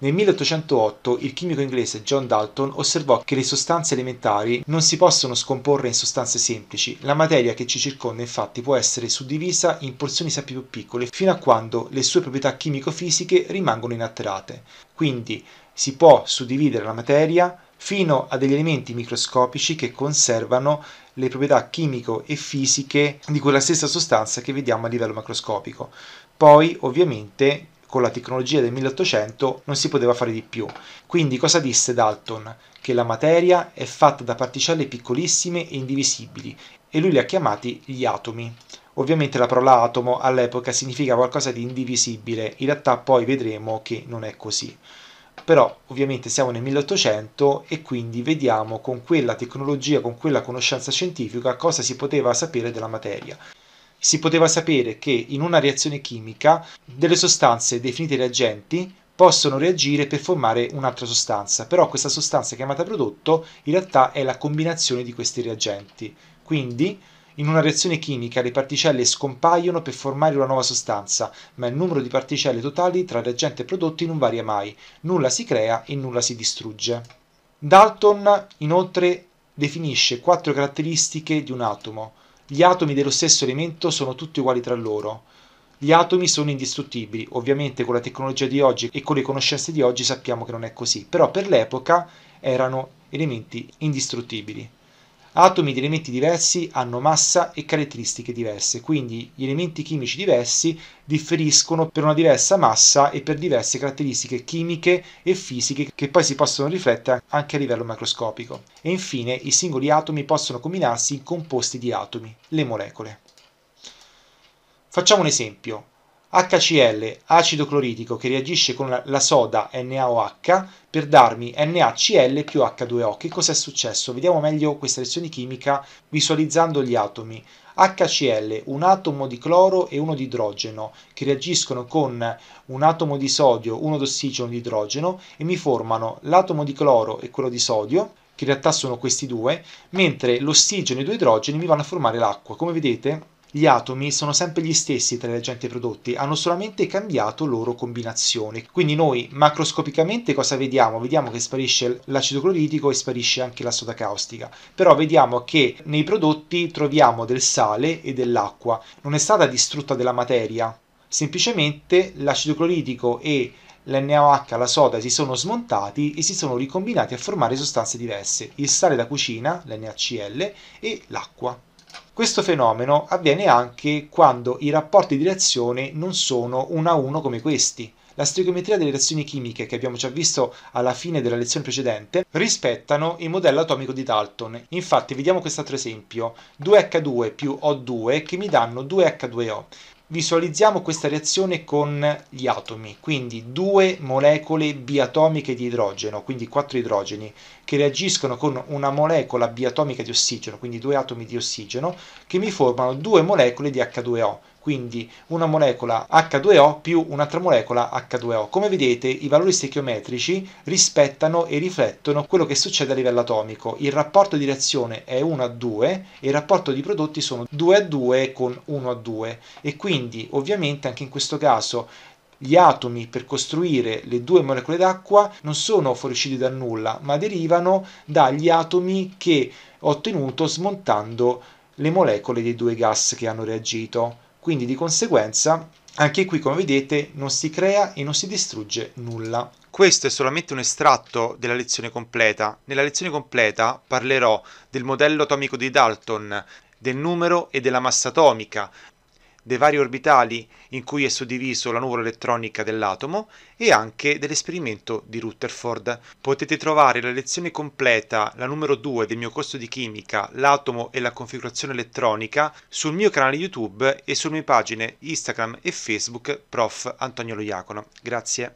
Nel 1808 il chimico inglese John Dalton osservò che le sostanze elementari non si possono scomporre in sostanze semplici, la materia che ci circonda infatti può essere suddivisa in porzioni sempre più piccole fino a quando le sue proprietà chimico-fisiche rimangono inalterate. Quindi si può suddividere la materia fino a degli elementi microscopici che conservano le proprietà chimico e fisiche di quella stessa sostanza che vediamo a livello macroscopico. Poi, ovviamente, con la tecnologia del 1800 non si poteva fare di più. Quindi cosa disse Dalton? Che la materia è fatta da particelle piccolissime e indivisibili e lui li ha chiamati gli atomi. Ovviamente la parola atomo all'epoca significa qualcosa di indivisibile, in realtà poi vedremo che non è così. Però ovviamente siamo nel 1800 e quindi vediamo con quella tecnologia, con quella conoscenza scientifica cosa si poteva sapere della materia si poteva sapere che in una reazione chimica delle sostanze definite reagenti possono reagire per formare un'altra sostanza, però questa sostanza chiamata prodotto in realtà è la combinazione di questi reagenti. Quindi in una reazione chimica le particelle scompaiono per formare una nuova sostanza, ma il numero di particelle totali tra reagente e prodotti non varia mai, nulla si crea e nulla si distrugge. Dalton inoltre definisce quattro caratteristiche di un atomo, gli atomi dello stesso elemento sono tutti uguali tra loro. Gli atomi sono indistruttibili, ovviamente con la tecnologia di oggi e con le conoscenze di oggi sappiamo che non è così, però per l'epoca erano elementi indistruttibili. Atomi di elementi diversi hanno massa e caratteristiche diverse, quindi gli elementi chimici diversi differiscono per una diversa massa e per diverse caratteristiche chimiche e fisiche che poi si possono riflettere anche a livello macroscopico. E infine i singoli atomi possono combinarsi in composti di atomi, le molecole. Facciamo un esempio. HCl, acido cloritico, che reagisce con la soda NaOH per darmi NaCl più H2O. Che cos'è successo? Vediamo meglio questa lezione chimica visualizzando gli atomi. HCl, un atomo di cloro e uno di idrogeno, che reagiscono con un atomo di sodio, uno d'ossigeno e di idrogeno e mi formano l'atomo di cloro e quello di sodio, che in realtà sono questi due, mentre l'ossigeno e i due idrogeni mi vanno a formare l'acqua. Come vedete gli atomi sono sempre gli stessi tra gli agenti prodotti, hanno solamente cambiato loro combinazione. Quindi noi macroscopicamente cosa vediamo? Vediamo che sparisce l'acido cloritico e sparisce anche la soda caustica. Però vediamo che nei prodotti troviamo del sale e dell'acqua. Non è stata distrutta della materia, semplicemente l'acido cloritico e l'NaOH, la soda, si sono smontati e si sono ricombinati a formare sostanze diverse, il sale da cucina, l'NaCl, e l'acqua. Questo fenomeno avviene anche quando i rapporti di reazione non sono uno a uno come questi. La strigometria delle reazioni chimiche, che abbiamo già visto alla fine della lezione precedente, rispettano il modello atomico di Dalton. Infatti, vediamo quest'altro esempio: 2H2 più O2 che mi danno 2H2O. Visualizziamo questa reazione con gli atomi, quindi due molecole biatomiche di idrogeno, quindi quattro idrogeni, che reagiscono con una molecola biatomica di ossigeno, quindi due atomi di ossigeno, che mi formano due molecole di H2O, quindi una molecola H2O più un'altra molecola H2O. Come vedete i valori stechiometrici rispettano e riflettono quello che succede a livello atomico. Il rapporto di reazione è 1 a 2 e il rapporto di prodotti sono 2 a 2 con 1 a 2 e quindi ovviamente anche in questo caso gli atomi per costruire le due molecole d'acqua non sono fuoriusciti da nulla, ma derivano dagli atomi che ho ottenuto smontando le molecole dei due gas che hanno reagito. Quindi di conseguenza anche qui come vedete non si crea e non si distrugge nulla. Questo è solamente un estratto della lezione completa. Nella lezione completa parlerò del modello atomico di Dalton, del numero e della massa atomica, dei vari orbitali in cui è suddiviso la nuvola elettronica dell'atomo e anche dell'esperimento di Rutherford. Potete trovare la lezione completa, la numero 2 del mio corso di chimica, l'atomo e la configurazione elettronica, sul mio canale YouTube e sulle mie pagine Instagram e Facebook Prof. Antonio Lo Iacono. Grazie.